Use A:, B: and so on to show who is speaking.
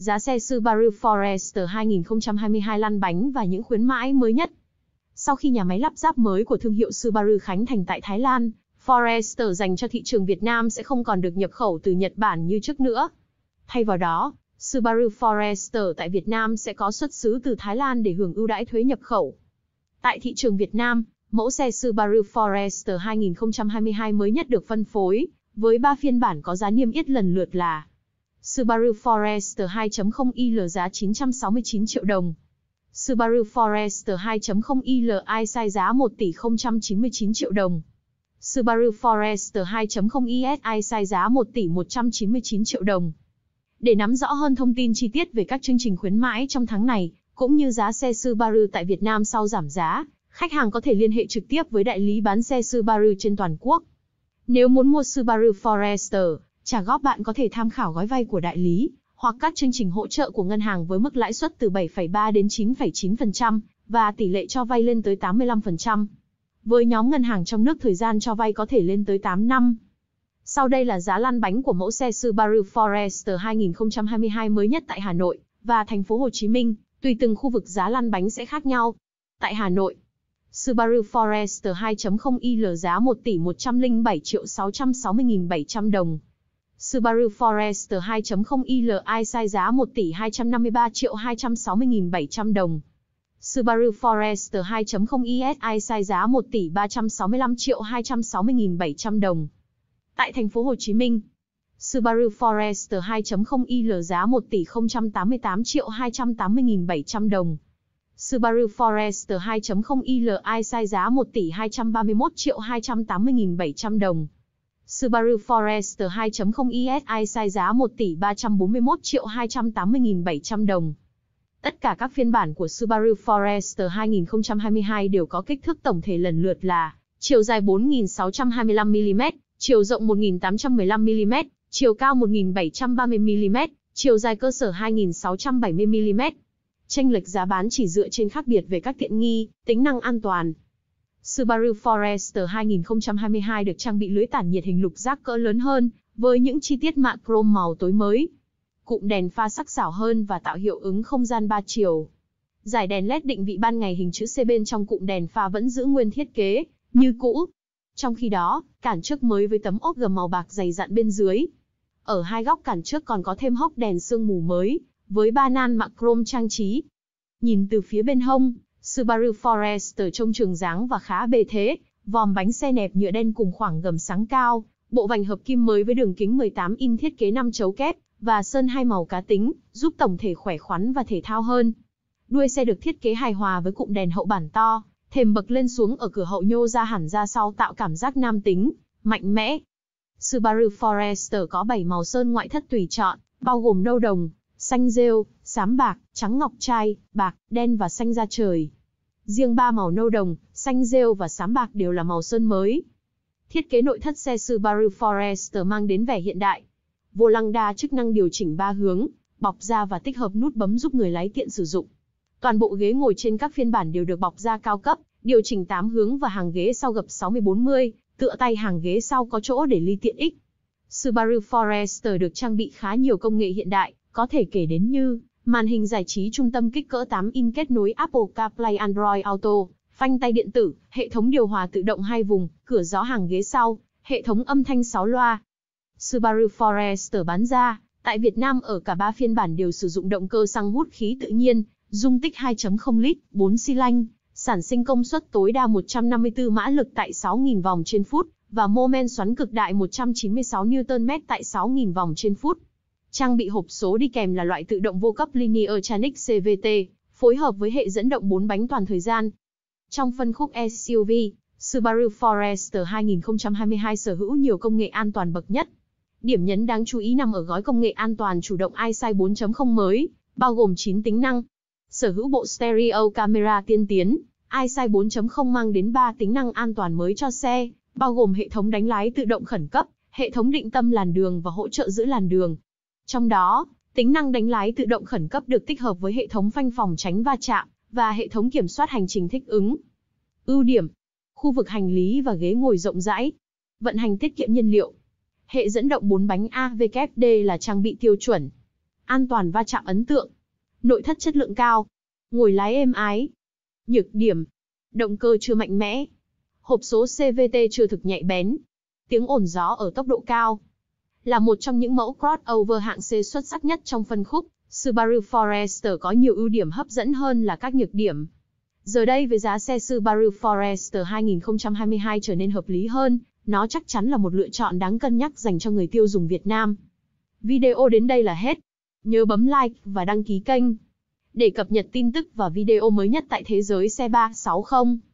A: giá xe Subaru Forester 2022 lăn bánh và những khuyến mãi mới nhất. Sau khi nhà máy lắp ráp mới của thương hiệu Subaru khánh thành tại Thái Lan, Forester dành cho thị trường Việt Nam sẽ không còn được nhập khẩu từ Nhật Bản như trước nữa. Thay vào đó, Subaru Forester tại Việt Nam sẽ có xuất xứ từ Thái Lan để hưởng ưu đãi thuế nhập khẩu. Tại thị trường Việt Nam, mẫu xe Subaru Forester 2022 mới nhất được phân phối, với 3 phiên bản có giá niêm yết lần lượt là Subaru Forester 2.0IL giá 969 triệu đồng. Subaru Forester 2.0IL i-size giá 1 tỷ 099 triệu đồng. Subaru Forester 2.0 ES i-size giá 1 tỷ 199 triệu đồng. Để nắm rõ hơn thông tin chi tiết về các chương trình khuyến mãi trong tháng này, cũng như giá xe Subaru tại Việt Nam sau giảm giá, khách hàng có thể liên hệ trực tiếp với đại lý bán xe Subaru trên toàn quốc. Nếu muốn mua Subaru Forester, Trả góp bạn có thể tham khảo gói vay của đại lý, hoặc các chương trình hỗ trợ của ngân hàng với mức lãi suất từ 7,3 đến 9,9% và tỷ lệ cho vay lên tới 85%. Với nhóm ngân hàng trong nước thời gian cho vay có thể lên tới 8 năm. Sau đây là giá lăn bánh của mẫu xe Subaru Forester 2022 mới nhất tại Hà Nội và thành phố Hồ Chí Minh, tùy từng khu vực giá lăn bánh sẽ khác nhau. Tại Hà Nội, Subaru Forester 2.0 IL giá 1 tỷ 107 triệu 660 nghìn 700 đồng. Subaru Forester 2.0 ILI sai giá 1 tỷ 253 triệu 260 nghìn 700 đồng. Subaru Forester 2.0 ISI sai giá 1 tỷ 365 triệu 260 nghìn 700 đồng. Tại thành phố Hồ Chí Minh, Subaru Forester 2.0 IL giá 1 tỷ 088 triệu 280 nghìn 700 đồng. Subaru Forester 2.0 ILI sai giá 1 tỷ 231 triệu 280 nghìn 700 đồng. Subaru Forester 2.0 ESI sai giá 1 tỷ 341 triệu 280 nghìn 700 đồng. Tất cả các phiên bản của Subaru Forester 2022 đều có kích thước tổng thể lần lượt là chiều dài 4.625mm, chiều rộng 1.815mm, chiều cao 1.730mm, chiều dài cơ sở 2.670mm. Tranh lệch giá bán chỉ dựa trên khác biệt về các tiện nghi, tính năng an toàn, Subaru Forester 2022 được trang bị lưới tản nhiệt hình lục giác cỡ lớn hơn, với những chi tiết mạ chrome màu tối mới. Cụm đèn pha sắc sảo hơn và tạo hiệu ứng không gian ba chiều. Giải đèn LED định vị ban ngày hình chữ C bên trong cụm đèn pha vẫn giữ nguyên thiết kế, như cũ. Trong khi đó, cản trước mới với tấm ốp gầm màu bạc dày dặn bên dưới. Ở hai góc cản trước còn có thêm hốc đèn sương mù mới, với ba nan mạ chrome trang trí. Nhìn từ phía bên hông, Subaru Forester trông trường dáng và khá bề thế, vòm bánh xe nẹp nhựa đen cùng khoảng gầm sáng cao, bộ vành hợp kim mới với đường kính 18 in thiết kế 5 chấu kép và sơn hai màu cá tính, giúp tổng thể khỏe khoắn và thể thao hơn. Đuôi xe được thiết kế hài hòa với cụm đèn hậu bản to, thềm bậc lên xuống ở cửa hậu nhô ra hẳn ra sau tạo cảm giác nam tính, mạnh mẽ. Subaru Forester có 7 màu sơn ngoại thất tùy chọn, bao gồm nâu đồng, xanh rêu, xám bạc, trắng ngọc trai, bạc, đen và xanh da trời. Riêng ba màu nâu đồng, xanh rêu và xám bạc đều là màu sơn mới. Thiết kế nội thất xe Subaru Forester mang đến vẻ hiện đại. Vô lăng đa chức năng điều chỉnh ba hướng, bọc da và tích hợp nút bấm giúp người lái tiện sử dụng. Toàn bộ ghế ngồi trên các phiên bản đều được bọc da cao cấp, điều chỉnh 8 hướng và hàng ghế sau gập 60-40, tựa tay hàng ghế sau có chỗ để ly tiện ích. Subaru Forester được trang bị khá nhiều công nghệ hiện đại, có thể kể đến như màn hình giải trí trung tâm kích cỡ 8 in kết nối Apple CarPlay Android Auto, phanh tay điện tử, hệ thống điều hòa tự động hai vùng, cửa gió hàng ghế sau, hệ thống âm thanh 6 loa. Subaru Forester bán ra, tại Việt Nam ở cả 3 phiên bản đều sử dụng động cơ xăng hút khí tự nhiên, dung tích 2.0 lít, 4 xi lanh, sản sinh công suất tối đa 154 mã lực tại 6.000 vòng trên phút và mô men xoắn cực đại 196 Nm tại 6.000 vòng trên phút. Trang bị hộp số đi kèm là loại tự động vô cấp Linear Tranic CVT, phối hợp với hệ dẫn động 4 bánh toàn thời gian. Trong phân khúc SUV, Subaru Forester 2022 sở hữu nhiều công nghệ an toàn bậc nhất. Điểm nhấn đáng chú ý nằm ở gói công nghệ an toàn chủ động EyeSight 4.0 mới, bao gồm 9 tính năng. Sở hữu bộ stereo camera tiên tiến, EyeSight 4.0 mang đến 3 tính năng an toàn mới cho xe, bao gồm hệ thống đánh lái tự động khẩn cấp, hệ thống định tâm làn đường và hỗ trợ giữ làn đường. Trong đó, tính năng đánh lái tự động khẩn cấp được tích hợp với hệ thống phanh phòng tránh va chạm và hệ thống kiểm soát hành trình thích ứng. Ưu điểm: khu vực hành lý và ghế ngồi rộng rãi, vận hành tiết kiệm nhiên liệu. Hệ dẫn động 4 bánh AVKD là trang bị tiêu chuẩn. An toàn va chạm ấn tượng. Nội thất chất lượng cao. Ngồi lái êm ái. Nhược điểm: động cơ chưa mạnh mẽ. Hộp số CVT chưa thực nhạy bén. Tiếng ồn gió ở tốc độ cao là một trong những mẫu crossover hạng C xuất sắc nhất trong phân khúc, Subaru Forester có nhiều ưu điểm hấp dẫn hơn là các nhược điểm. Giờ đây với giá xe Subaru Forester 2022 trở nên hợp lý hơn, nó chắc chắn là một lựa chọn đáng cân nhắc dành cho người tiêu dùng Việt Nam. Video đến đây là hết. Nhớ bấm like và đăng ký kênh để cập nhật tin tức và video mới nhất tại thế giới xe 360.